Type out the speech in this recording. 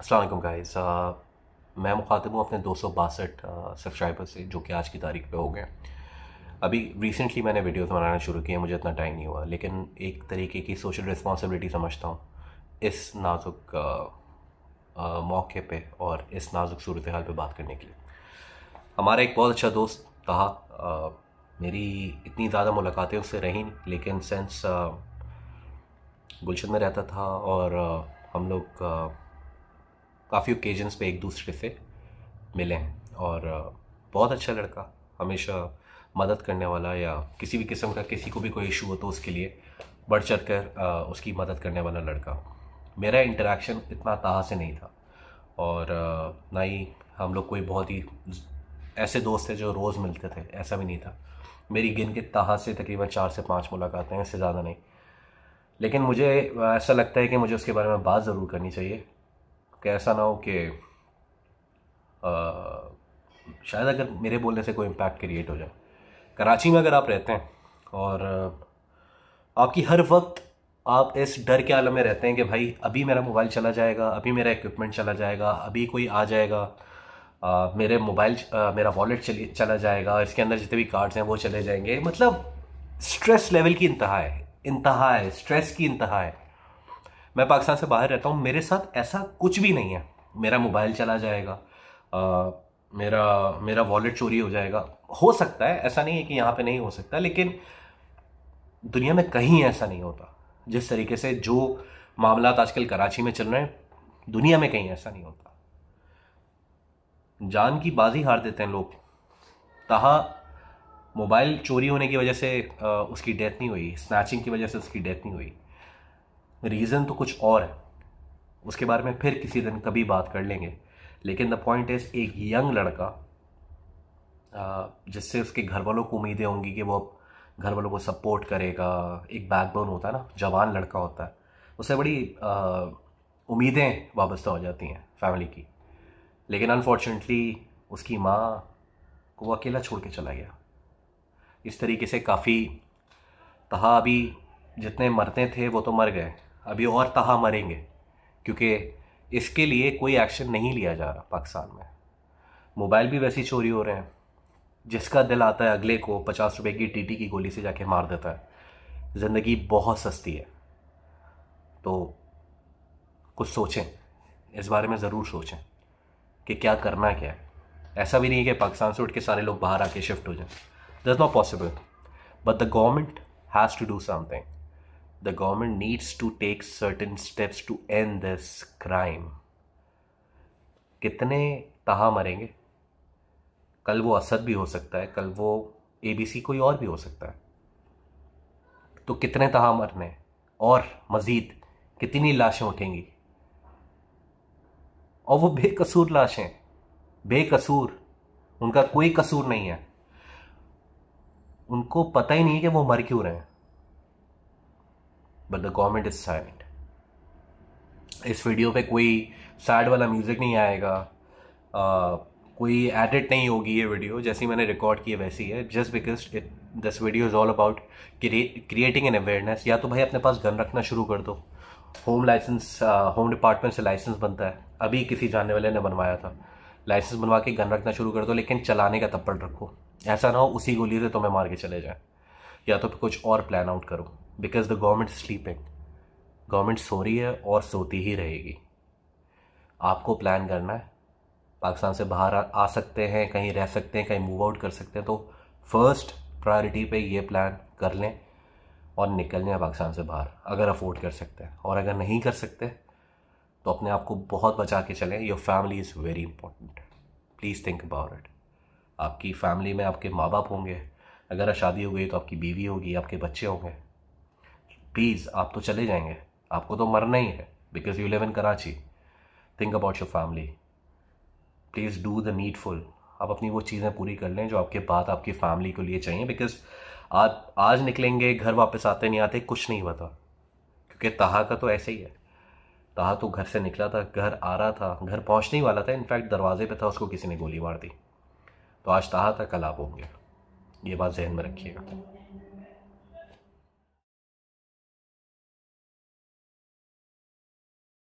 असलकम guys uh, मैं मुखातिब हूँ अपने दो सौ बासठ सब्सक्राइबर uh, से जो कि आज की तारीख पे हो गए अभी रिसेंटली मैंने वीडियोज़ बनाना शुरू किए मुझे इतना टाइम नहीं हुआ लेकिन एक तरीके की सोशल रिस्पॉन्सिबिलिटी समझता हूँ इस नाजुक uh, मौके पे और इस नाजुक सूरत हाल पर बात करने के लिए हमारा एक बहुत अच्छा दोस्त कहा मेरी इतनी ज़्यादा मुलाकातें उससे रही नहीं लेकिन सेंस गुलशन में रहता था और आ, हम लोग काफ़ी ओकेजन्स पे एक दूसरे से मिले हैं और बहुत अच्छा लड़का हमेशा मदद करने वाला या किसी भी किस्म का किसी को भी कोई इशू हो तो उसके लिए बढ़ चढ़ कर उसकी मदद करने वाला लड़का मेरा इंटरेक्शन इतना तहा से नहीं था और ना ही हम लोग कोई बहुत ही ऐसे दोस्त थे जो रोज़ मिलते थे ऐसा भी नहीं था मेरी गिन के तहा से तकरीबन चार से पाँच मुलाकातें हैं इससे ज़्यादा नहीं लेकिन मुझे ऐसा लगता है कि मुझे उसके बारे में बात ज़रूर करनी चाहिए कि ऐसा ना हो कि शायद अगर मेरे बोलने से कोई इम्पैक्ट क्रिएट हो जाए कराची में अगर आप रहते हैं और आपकी हर वक्त आप इस डर के आलम में रहते हैं कि भाई अभी मेरा मोबाइल चला जाएगा अभी मेरा इक्विपमेंट चला जाएगा अभी कोई आ जाएगा आ, मेरे मोबाइल मेरा वॉलेट चली चला जाएगा इसके अंदर जितने भी कार्ड्स हैं वो चले जाएंगे मतलब स्ट्रेस लेवल की इंतहा है इंतहा है स्ट्रेस की इंतहा है मैं पाकिस्तान से बाहर रहता हूँ मेरे साथ ऐसा कुछ भी नहीं है मेरा मोबाइल चला जाएगा आ, मेरा मेरा वॉलेट चोरी हो जाएगा हो सकता है ऐसा नहीं है कि यहाँ पे नहीं हो सकता लेकिन दुनिया में कहीं ऐसा नहीं होता जिस तरीके से जो मामला आजकल कराची में चल रहे हैं दुनिया में कहीं ऐसा नहीं होता जान की बाजी हार देते हैं लोग तहा मोबाइल चोरी होने की वजह से उसकी डेथ नहीं हुई स्नैचिंग की वजह से उसकी डेथ नहीं हुई रीज़न तो कुछ और है उसके बारे में फिर किसी दिन कभी बात कर लेंगे लेकिन द पॉइंट इज एक यंग लड़का जिससे उसके घर वालों को उम्मीदें होंगी कि वो घर वालों को सपोर्ट करेगा एक बैकबोन होता है ना जवान लड़का होता है उससे बड़ी उम्मीदें वाबस्ता हो जाती हैं फैमिली की लेकिन अनफॉर्चुनेटली उसकी माँ को वो अकेला छोड़ के चला गया इस तरीके से काफ़ी तहा अभी जितने मरते थे वो तो मर गए अभी और तहा मरेंगे क्योंकि इसके लिए कोई एक्शन नहीं लिया जा रहा पाकिस्तान में मोबाइल भी वैसी चोरी हो रहे हैं जिसका दिल आता है अगले को पचास रुपए की टीटी की गोली से जाके मार देता है ज़िंदगी बहुत सस्ती है तो कुछ सोचें इस बारे में ज़रूर सोचें कि क्या करना क्या है ऐसा भी नहीं है कि पाकिस्तान से उठ के सारे लोग बाहर आके शिफ्ट हो जाएं that's not possible but the government has to do something the government needs to take certain steps to end this crime कितने तहा मरेंगे कल वो असद भी हो सकता है कल वो एबीसी कोई और भी हो सकता है तो कितने तहा मरने और मज़ीद कितनी लाशें उठेंगी और वो बेकसूर लाशें बेकसूर उनका कोई कसूर नहीं है उनको पता ही नहीं है कि वो मर क्यों रहे हैं but the government is silent इस वीडियो पे कोई सैड वाला म्यूज़िक नहीं आएगा आ, कोई एडिट नहीं होगी ये वीडियो जैसी मैंने रिकॉर्ड की है वैसी है just because it this video is all about creating an awareness या तो भाई अपने पास गन रखना शुरू कर दो होम लाइसेंस होम डिपार्टमेंट से लाइसेंस बनता है अभी किसी जानने वाले ने बनवाया था लाइसेंस बनवा के गन रखना शुरू कर दो लेकिन चलाने का तप्पड़ रखो ऐसा ना हो उसी गोली से तुम्हें मार के चले जाए या तो फिर कुछ और प्लान आउट करो because the government sleeping government सो रही है और सोती ही रहेगी आपको प्लान करना है पाकिस्तान से बाहर आ, आ सकते हैं कहीं रह सकते हैं कहीं मूव आउट कर सकते हैं तो फर्स्ट प्रायोरिटी पे ये प्लान कर लें और निकल लें पाकिस्तान से बाहर अगर अफोर्ड कर सकते हैं और अगर नहीं कर सकते तो अपने आप को बहुत बचा के चलें your family is very important please think about it आपकी फैमिली में आपके माँ बाप होंगे अगर शादी हो गई तो आपकी बीवी होगी आपके बच्चे होंगे प्लीज़ आप तो चले जाएंगे आपको तो मरना ही है because you live in Karachi think about your family please do the needful आप अपनी वो चीज़ें पूरी कर लें जो आपके बाद आपकी फैमिली के लिए चाहिए बिकॉज आप आज निकलेंगे घर वापस आते नहीं आते कुछ नहीं पता क्योंकि तहा का तो ऐसे ही है तहा तो घर से निकला था घर आ रहा था घर पहुंचने ही वाला था इनफैक्ट दरवाजे पे था उसको किसी ने गोली मार दी तो आज तहा था कल आप होंगे ये बात जहन में रखिएगा